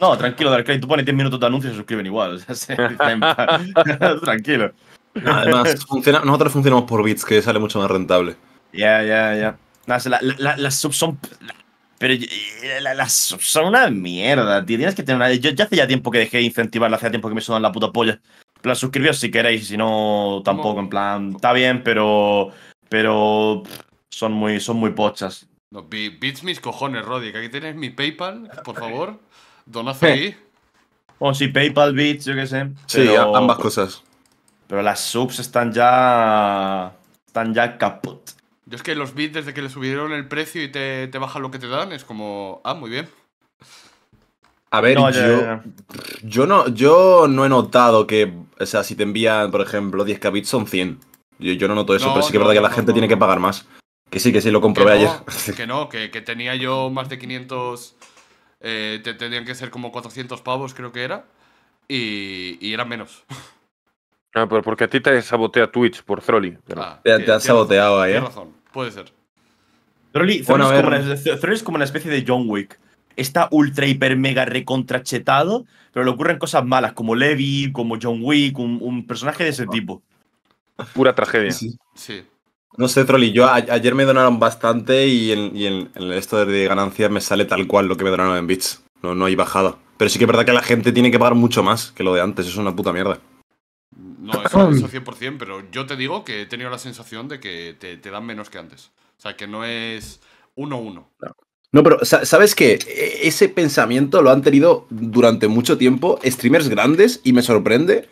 No, tranquilo, Darkrai, tú pones 10 minutos de anuncio y se suscriben igual. tranquilo. además, nosotros funcionamos por bits, que sale mucho más rentable. Ya, ya, ya. las subs son. pero las subs son una mierda, tío. Tienes que tener una. Yo ya hace ya tiempo que dejé de incentivarla, hace tiempo que me sudan la puta polla. La suscribíos si queréis, si no, tampoco. En plan, está bien, pero. Pero. Son muy, son muy pochas. No, bits mis cojones, Roddy. Que aquí tienes mi PayPal, por favor. Dona Free. o si PayPal Bits, yo qué sé. Sí, ambas cosas. Pero las subs están ya. Están ya caput. Yo es que los bits, desde que le subieron el precio y te, te bajan lo que te dan, es como. Ah, muy bien. A ver, yo, yo, no, yo no he notado que, o sea, si te envían, por ejemplo, 10 Bits, son 100. Yo, yo no noto eso, pero sí que es verdad que la gente tiene que pagar más. Que sí, que sí, lo comprobé ayer. que no, que, que, tenía yo más de 500 eh, te tenían que ser como 400 pavos, creo que era, y, eran menos. Ah, pero porque a ti te sabotea Twitch por Trolli. Ah, te, has saboteado ahí, ¿eh? razón, puede ser. Trolli, es, como una, especie de John Wick. Está ultra, hiper, mega recontrachetado, pero le ocurren cosas malas, como Levi, como John Wick, un, un personaje de ese ah. tipo. Pura tragedia. Sí. sí. No sé, Trolli, yo ayer me donaron bastante y, en, esto de ganancias me sale tal cual lo que me donaron en bits. No, no hay bajada. Pero sí que es verdad que la gente tiene que pagar mucho más que lo de antes. es una puta mierda. No, eso, eso 100%, pero yo te digo que he tenido la sensación de que te, dan menos que antes. O sea, que no es 1-1. Uno, uno. No. pero ¿sabes qué? E, ese pensamiento lo han tenido durante mucho tiempo streamers grandes y me sorprende.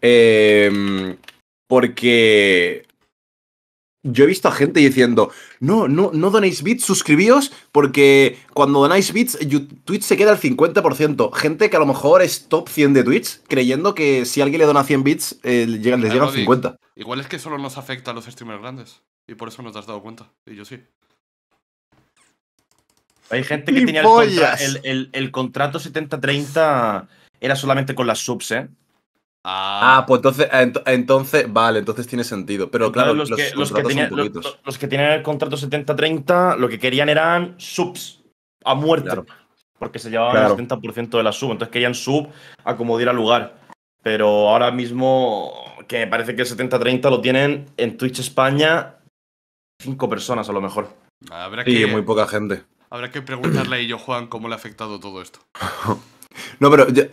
Em, porque yo he visto a gente diciendo, no, no, no donéis bits, suscribíos, porque cuando donáis bits, Twitch se queda al 50%. Gente que a lo mejor es top 100 de Twitch, creyendo que si alguien le dona 100 bits, eh, les llega al 50. Igual es que solo nos afecta a los streamers grandes, y por eso no te has dado cuenta, y yo sí. Hay gente que tenía el, el, el contrato 70-30, era solamente con las subs, ¿eh? Ah. ah, pues entonces, ah, entonces, vale, entonces tiene sentido. Pero claro, los, que, los, tenían, el contrato 70-30 lo que querían eran subs a muerte. Porque se llevaban el 70% de la sub. Entonces querían sub a como diera lugar. Pero ahora mismo, que me parece que el 70-30 lo tienen en Twitch España cinco personas a lo mejor. Y muy poca gente. Habrá que preguntarle a yo Juan, cómo le ha afectado todo esto. No, pero yo,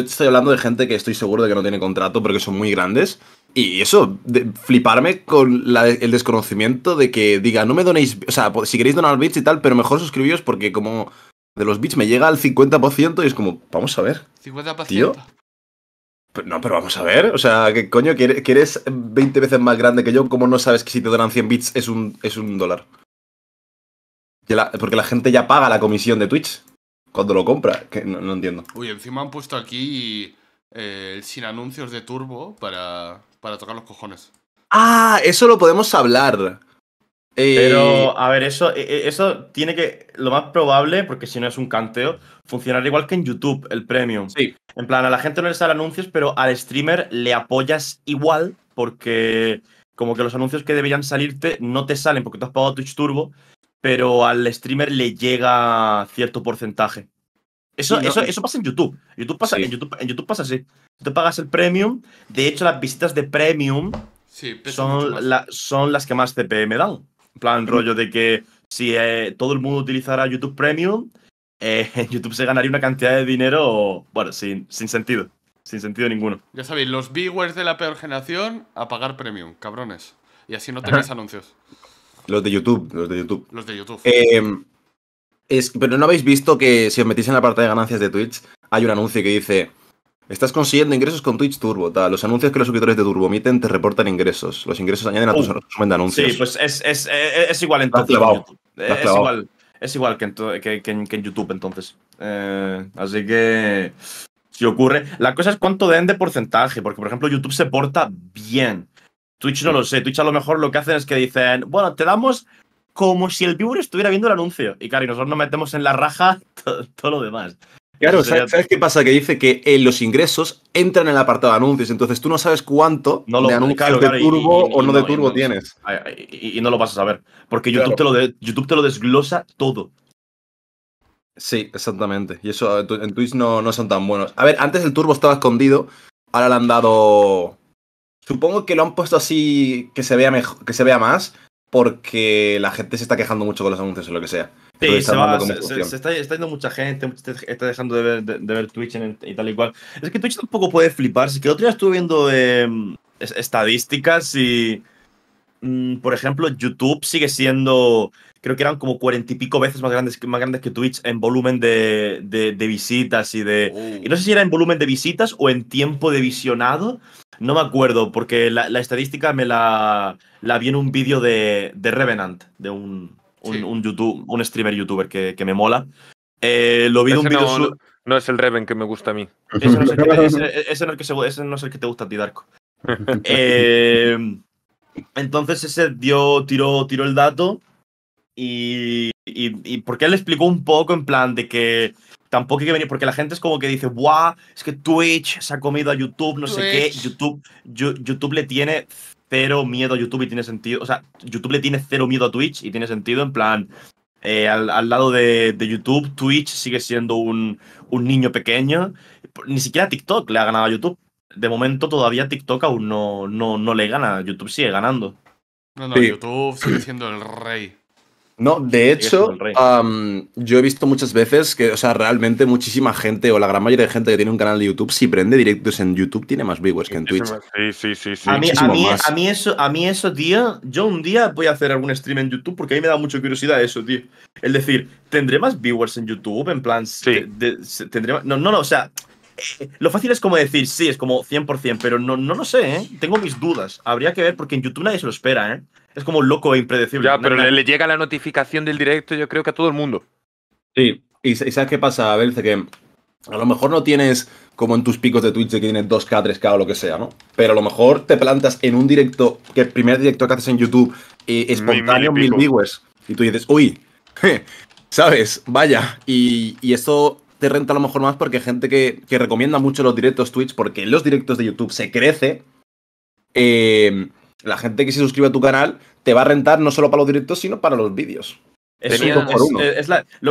estoy hablando de gente que estoy seguro de que no tiene contrato porque son muy grandes. Y eso, de, fliparme con el desconocimiento de que diga, no me donéis, o sea, si queréis donar bits y tal, pero mejor suscribíos porque como de los bits me llega al 50% y es como, vamos a ver. 50%. Tío. No, pero vamos a ver, o sea, ¿qué coño? Que eres 20 veces más grande que yo, ¿cómo no sabes que si te donan 100 bits es un, es un dólar? Porque la gente ya paga la comisión de Twitch cuando lo compra, que no, entiendo. Uy, encima han puesto aquí eh, el sin anuncios de turbo para, para tocar los cojones. Ah, eso lo podemos hablar. Eh, pero, a ver, eso, e, e, eso tiene que, lo más probable, porque si no es un canteo, funcionar igual que en YouTube, el premium. Sí. En plan, a la gente no le sale anuncios, pero al streamer le apoyas igual, porque como que los anuncios que deberían salirte no te salen porque tú has pagado Twitch Turbo pero al streamer le llega cierto porcentaje. Eso, eso, pasa en YouTube. YouTube pasa, en, YouTube, en YouTube pasa así. Tú pagas el premium. De hecho, las visitas de premium son, son las que más CPM dan. En plan, rollo de que si eh, todo el mundo utilizara YouTube Premium, eh, en YouTube se ganaría una cantidad de dinero, bueno, sin, sin sentido. Sin sentido ninguno. Ya sabéis, los viewers de la peor generación a pagar premium, cabrones. Y así no tenéis anuncios. Los de YouTube, los de YouTube. Los de YouTube. Em, pero no habéis visto que si os metís en la parte de ganancias de Twitch, hay un anuncio que dice: Estás consiguiendo ingresos con Twitch Turbo. Los anuncios que los suscriptores de Turbo emiten te reportan ingresos. Los ingresos añaden a tus resumen uh. de anuncios. Sí, pues es, igual en Es igual, es igual que en, YouTube, entonces. Eh, así que si ocurre. La cosa es cuánto den de porcentaje, porque por ejemplo YouTube se porta bien. Twitch no lo sé. Twitch a lo mejor lo que hacen es que dicen, bueno, te damos como si el viewer estuviera viendo el anuncio. Y claro, y nosotros nos metemos en la raja todo, lo demás. Claro, ¿sabes, qué pasa? Que dice que eh, los ingresos entran en el apartado de anuncios, entonces tú no sabes cuánto no lo, de de turbo o no, de turbo tienes. Y, no lo vas a saber, porque YouTube, te lo YouTube te lo desglosa todo. Sí, exactamente. Y eso eh, en Twitch no, no son tan buenos. A ver, antes el turbo estaba escondido, ahora le han dado Supongo que lo han puesto así que se vea mejor, que se vea más, porque la gente se está quejando mucho con los anuncios o lo que sea. Sí, se, está, yendo mucha gente, está dejando de ver, Twitch y tal y cual. Es que Twitch tampoco puede fliparse. Que el otro día estuve viendo em, estadísticas y, mm, por ejemplo, YouTube sigue siendo, creo que eran como cuarenta y pico veces más grandes, más grandes que Twitch en volumen de, de visitas y de... Oh. Y no sé si era en volumen de visitas o en tiempo de visionado, no me acuerdo, porque la, estadística me la, la vi en un vídeo de, de, Revenant, de un, YouTube, un streamer youtuber que, me mola. Eh, lo vi en un vídeo. No, no, es el Reven que me gusta a mí. Ese no es el que, te gusta a ti, Darko. Eh, entonces ese dio, tiró, tiró el dato y, y, y, porque él explicó un poco en plan de que tampoco hay que venir, porque la gente es como que dice, ¡buah! Es que Twitch se ha comido a YouTube, no sé qué. YouTube, YouTube le tiene cero miedo a YouTube y tiene sentido. O sea, YouTube le tiene cero miedo a Twitch y tiene sentido. En plan, eh, al, lado de, YouTube, Twitch sigue siendo un, niño pequeño. Ni siquiera TikTok le ha ganado a YouTube. De momento todavía TikTok aún no, no, no le gana. YouTube sigue ganando. No, no, YouTube sigue siendo el rey. No, de hecho, yo he visto muchas veces que, o sea, realmente muchísima gente o la gran mayoría de gente que tiene un canal de YouTube, si prende directos en YouTube, tiene más viewers que en Twitch. Sí, sí, sí. sí. A, mí, eso, a mí eso, tío, yo un día voy a hacer algún stream en YouTube porque a mí me da mucha curiosidad eso, tío. Es decir, ¿tendré más viewers en YouTube? En plan, sí. ¿tendré no, no, o sea, lo fácil es como decir, sí, es como 100%, pero no, no lo sé, ¿eh? Tengo mis dudas. Habría que ver porque en YouTube nadie se lo espera, ¿eh? Es como loco e impredecible. Ya, pero le, llega la notificación del directo, yo creo que a todo el mundo. Sí, y, ¿sabes qué pasa, veces Que a lo mejor no tienes como en tus picos de Twitch que tienes 2K, 3K o lo que sea, ¿no? Pero a lo mejor te plantas en un directo, que el primer directo que haces en YouTube, eh, espontáneo, mil, viewers. Y tú dices, uy, ¿sabes? Vaya. Y, y esto te renta a lo mejor más porque gente que, recomienda mucho los directos Twitch porque los directos de YouTube se crece. Eh, la gente que se suscribe a tu canal te va a rentar no solo para los directos, sino para los vídeos. Es, lo,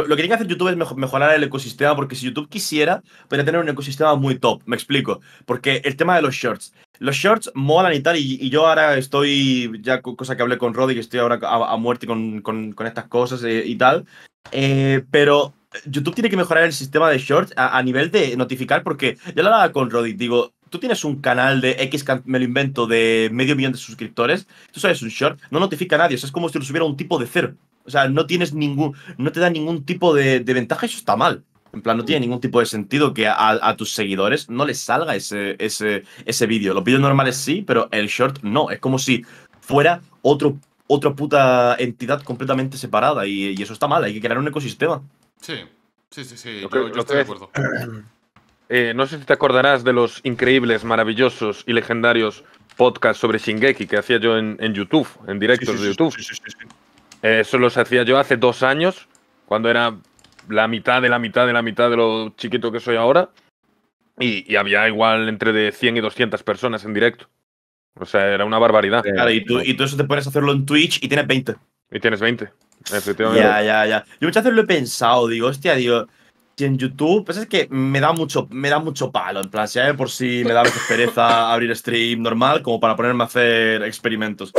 que tiene que hacer YouTube es mejorar el ecosistema, porque si YouTube quisiera, podría tener un ecosistema muy top. Me explico. Porque el tema de los shorts. Los shorts molan y tal, y, yo ahora estoy, ya cosa que hablé con Roddy, que estoy ahora a, muerte con, con, estas cosas eh, y, tal. Eh, pero YouTube tiene que mejorar el sistema de shorts a, nivel de notificar, porque yo lo hablaba con Roddy, digo, tú tienes un canal de X, me lo invento, de medio millón de suscriptores, tú sabes un short, no notifica a nadie, o es como si lo subiera un tipo de cero. O sea, no tienes ningún, no te da ningún tipo de, ventaja, eso está mal. En plan, no tiene ningún tipo de sentido que a, tus seguidores no les salga ese, ese, ese vídeo. Los vídeos normales sí, pero el short no. Es como si fuera otro, otra puta entidad completamente separada y eso está mal. Hay que crear un ecosistema. Sí, sí, sí, sí. Yo, estoy de acuerdo. Eh, no sé si te acordarás de los increíbles, maravillosos y legendarios podcasts sobre Shingeki que hacía yo en, YouTube, en directos de YouTube. Eh, eso los hacía yo hace dos años, cuando era la mitad de la mitad de la mitad de lo chiquito que soy ahora. Y, había igual entre de 100 y 200 personas en directo. O sea, era una barbaridad. Claro, y tú, y tú eso te pones a hacerlo en Twitch y tienes 20. Y tienes 20, efectivamente. Ya, ya, ya. Yo muchas veces lo he pensado, digo, hostia, digo, si en YouTube, pues es que me da mucho, me da mucho palo, en plan, si ¿eh? por si me da pereza abrir stream normal, como para ponerme a hacer experimentos.